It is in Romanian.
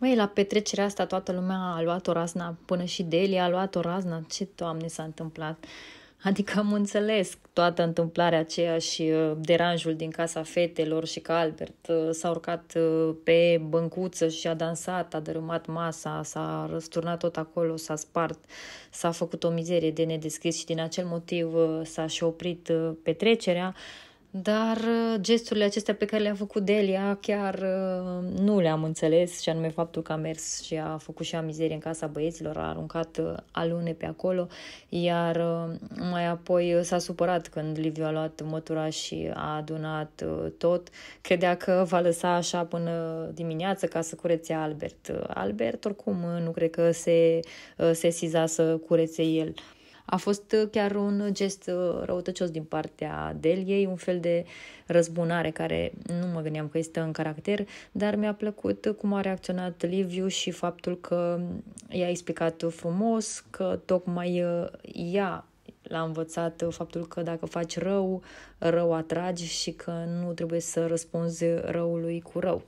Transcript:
Măi, la petrecerea asta toată lumea a luat o razna, până și Delia a luat o razna. Ce, Doamne, s-a întâmplat? Adică am înțeles toată întâmplarea aceea și uh, deranjul din casa fetelor și că Albert uh, s-a urcat uh, pe băncuță și a dansat, a dărâmat masa, s-a răsturnat tot acolo, s-a spart, s-a făcut o mizerie de nedescris și din acel motiv s-a și oprit petrecerea. Uh, dar uh, gesturile acestea pe care le-a făcut Delia chiar uh, nu le-am înțeles și anume faptul că a mers și a făcut și a mizerie în casa băieților, a aruncat uh, alune pe acolo, iar mai apoi s-a supărat când Liviu a luat mătura și a adunat tot. Credea că va lăsa așa până dimineață ca să curețe Albert. Albert oricum nu cred că se sesiza să curețe el. A fost uh, chiar un gest uh, răutăcios din partea Deliei, un fel de răzbunare care nu mă gândeam că este în caracter, dar mi-a plăcut cum a reacționat Liviu și faptul că i-a explicat frumos că tocmai uh, ea l-a învățat faptul că dacă faci rău, rău atragi și că nu trebuie să răspunzi răului cu rău.